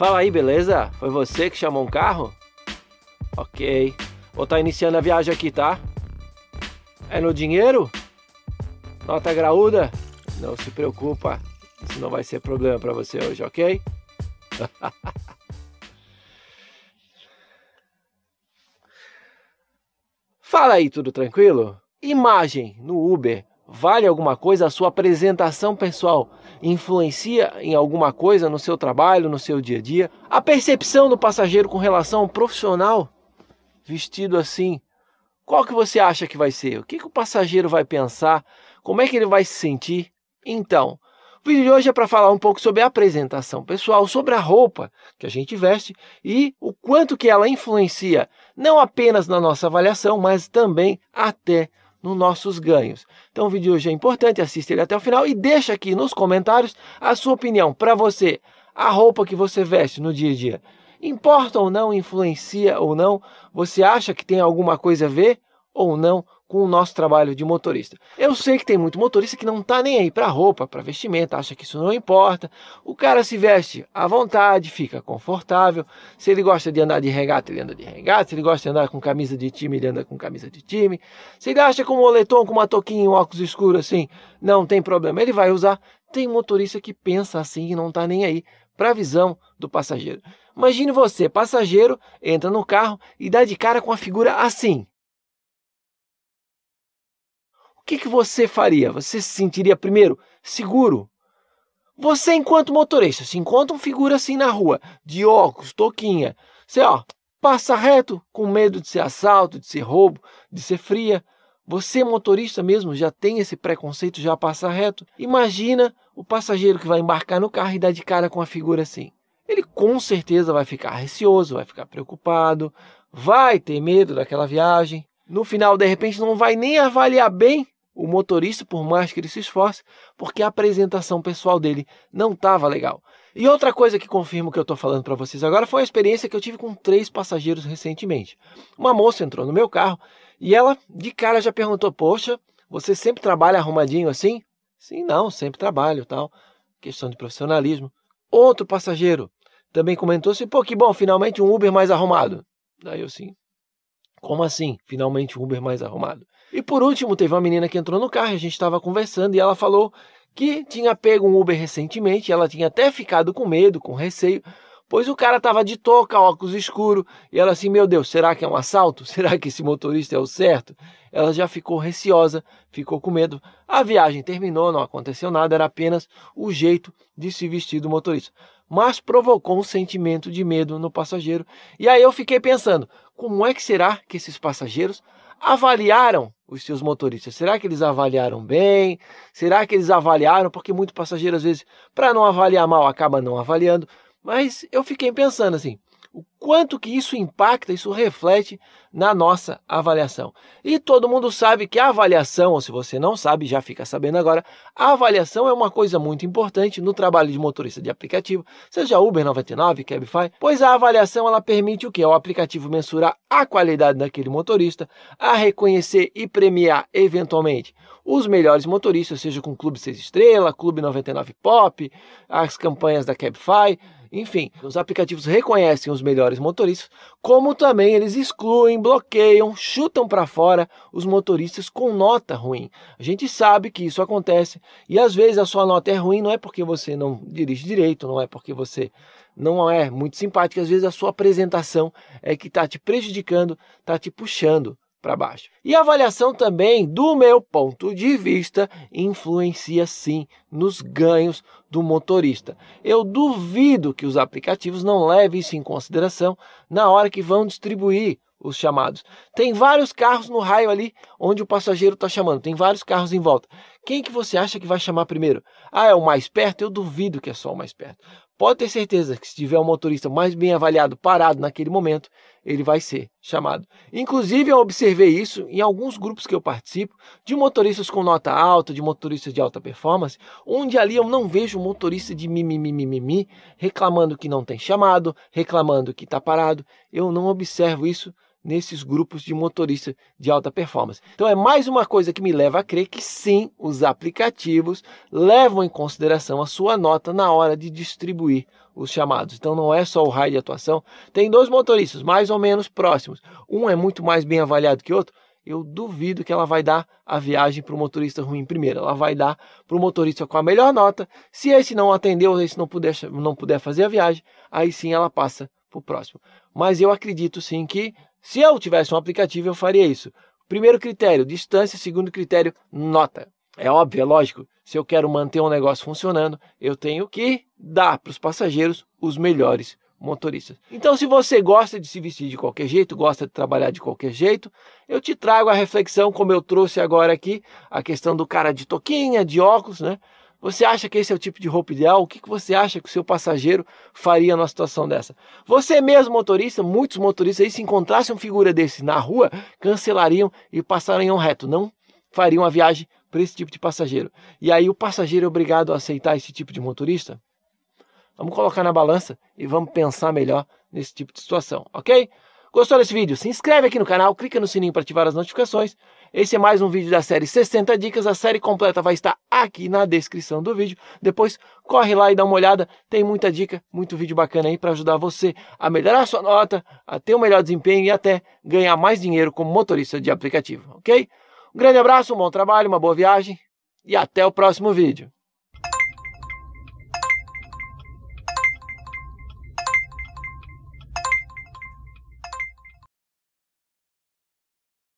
Fala aí, beleza? Foi você que chamou um carro? Ok. Vou estar tá iniciando a viagem aqui, tá? É no dinheiro? Nota graúda? Não se preocupa, isso não vai ser problema para você hoje, ok? Fala aí, tudo tranquilo? Imagem no Uber vale alguma coisa a sua apresentação pessoal? Influencia em alguma coisa no seu trabalho, no seu dia a dia? A percepção do passageiro com relação ao profissional vestido assim, qual que você acha que vai ser? O que, que o passageiro vai pensar? Como é que ele vai se sentir? Então, o vídeo de hoje é para falar um pouco sobre a apresentação pessoal, sobre a roupa que a gente veste e o quanto que ela influencia não apenas na nossa avaliação, mas também até nos nossos ganhos. Então o vídeo de hoje é importante, assista ele até o final e deixa aqui nos comentários a sua opinião. Para você, a roupa que você veste no dia a dia, importa ou não, influencia ou não? Você acha que tem alguma coisa a ver? ou não com o nosso trabalho de motorista. Eu sei que tem muito motorista que não está nem aí para roupa, para vestimenta, acha que isso não importa. O cara se veste à vontade, fica confortável. Se ele gosta de andar de regata, ele anda de regata. Se ele gosta de andar com camisa de time, ele anda com camisa de time. Se ele acha com um moletom, com uma toquinha, um óculos escuro assim, não tem problema, ele vai usar. Tem motorista que pensa assim e não está nem aí para a visão do passageiro. Imagine você, passageiro, entra no carro e dá de cara com a figura assim que, que você faria? Você se sentiria, primeiro, seguro? Você, enquanto motorista, se encontra um figura assim na rua, de óculos, toquinha, você, ó, passa reto com medo de ser assalto, de ser roubo, de ser fria. Você, motorista mesmo, já tem esse preconceito, já passa reto. Imagina o passageiro que vai embarcar no carro e dá de cara com uma figura assim. Ele com certeza vai ficar receoso, vai ficar preocupado, vai ter medo daquela viagem. No final, de repente, não vai nem avaliar bem o motorista, por mais que ele se esforce, porque a apresentação pessoal dele não estava legal. E outra coisa que confirma o que eu estou falando para vocês agora foi a experiência que eu tive com três passageiros recentemente. Uma moça entrou no meu carro e ela, de cara, já perguntou: Poxa, você sempre trabalha arrumadinho assim? Sim, não, sempre trabalho, tal. Questão de profissionalismo. Outro passageiro também comentou assim: Pô, que bom, finalmente um Uber mais arrumado. Daí eu sim. Como assim, finalmente um Uber mais arrumado? E por último, teve uma menina que entrou no carro, a gente estava conversando e ela falou que tinha pego um Uber recentemente, ela tinha até ficado com medo, com receio, pois o cara estava de touca, óculos escuro, e ela assim, meu Deus, será que é um assalto? Será que esse motorista é o certo? Ela já ficou receosa, ficou com medo. A viagem terminou, não aconteceu nada, era apenas o jeito de se vestir do motorista. Mas provocou um sentimento de medo no passageiro. E aí eu fiquei pensando, como é que será que esses passageiros avaliaram os seus motoristas? Será que eles avaliaram bem? Será que eles avaliaram? Porque muito passageiro, às vezes, para não avaliar mal, acaba não avaliando. Mas eu fiquei pensando assim: o quanto que isso impacta, isso reflete na nossa avaliação. E todo mundo sabe que a avaliação, ou se você não sabe, já fica sabendo agora, a avaliação é uma coisa muito importante no trabalho de motorista de aplicativo, seja Uber 99, Cabify, pois a avaliação ela permite o que? O aplicativo mensurar a qualidade daquele motorista, a reconhecer e premiar eventualmente os melhores motoristas, seja com Clube 6 Estrela, Clube 99 Pop, as campanhas da Cabify, enfim, os aplicativos reconhecem os melhores motoristas, como também eles excluem, bloqueiam, chutam para fora os motoristas com nota ruim. A gente sabe que isso acontece e às vezes a sua nota é ruim não é porque você não dirige direito, não é porque você não é muito simpático, às vezes a sua apresentação é que está te prejudicando, está te puxando para baixo. E a avaliação também, do meu ponto de vista, influencia sim nos ganhos do motorista. Eu duvido que os aplicativos não levem isso em consideração na hora que vão distribuir os chamados. Tem vários carros no raio ali onde o passageiro está chamando, tem vários carros em volta. Quem que você acha que vai chamar primeiro? Ah, é o mais perto? Eu duvido que é só o mais perto pode ter certeza que se tiver um motorista mais bem avaliado parado naquele momento, ele vai ser chamado. Inclusive, eu observei isso em alguns grupos que eu participo, de motoristas com nota alta, de motoristas de alta performance, onde ali eu não vejo motorista de mimimi reclamando que não tem chamado, reclamando que está parado. Eu não observo isso nesses grupos de motorista de alta performance. Então é mais uma coisa que me leva a crer que sim, os aplicativos levam em consideração a sua nota na hora de distribuir os chamados. Então não é só o raio de atuação. Tem dois motoristas mais ou menos próximos. Um é muito mais bem avaliado que o outro. Eu duvido que ela vai dar a viagem para o motorista ruim primeiro. Ela vai dar para o motorista com a melhor nota. Se esse não atendeu, se não puder, não puder fazer a viagem, aí sim ela passa para o próximo. Mas eu acredito sim que se eu tivesse um aplicativo, eu faria isso. Primeiro critério, distância. Segundo critério, nota. É óbvio, é lógico. Se eu quero manter um negócio funcionando, eu tenho que dar para os passageiros os melhores motoristas. Então, se você gosta de se vestir de qualquer jeito, gosta de trabalhar de qualquer jeito, eu te trago a reflexão, como eu trouxe agora aqui, a questão do cara de toquinha, de óculos, né? Você acha que esse é o tipo de roupa ideal? O que, que você acha que o seu passageiro faria numa situação dessa? Você mesmo, motorista, muitos motoristas aí, se encontrassem uma figura desse na rua, cancelariam e passariam reto. Não fariam a viagem para esse tipo de passageiro. E aí o passageiro é obrigado a aceitar esse tipo de motorista? Vamos colocar na balança e vamos pensar melhor nesse tipo de situação, ok? Gostou desse vídeo? Se inscreve aqui no canal, clica no sininho para ativar as notificações. Esse é mais um vídeo da série 60 Dicas. A série completa vai estar aqui na descrição do vídeo. Depois corre lá e dá uma olhada. Tem muita dica, muito vídeo bacana aí para ajudar você a melhorar a sua nota, a ter um melhor desempenho e até ganhar mais dinheiro como motorista de aplicativo, ok? Um grande abraço, um bom trabalho, uma boa viagem e até o próximo vídeo.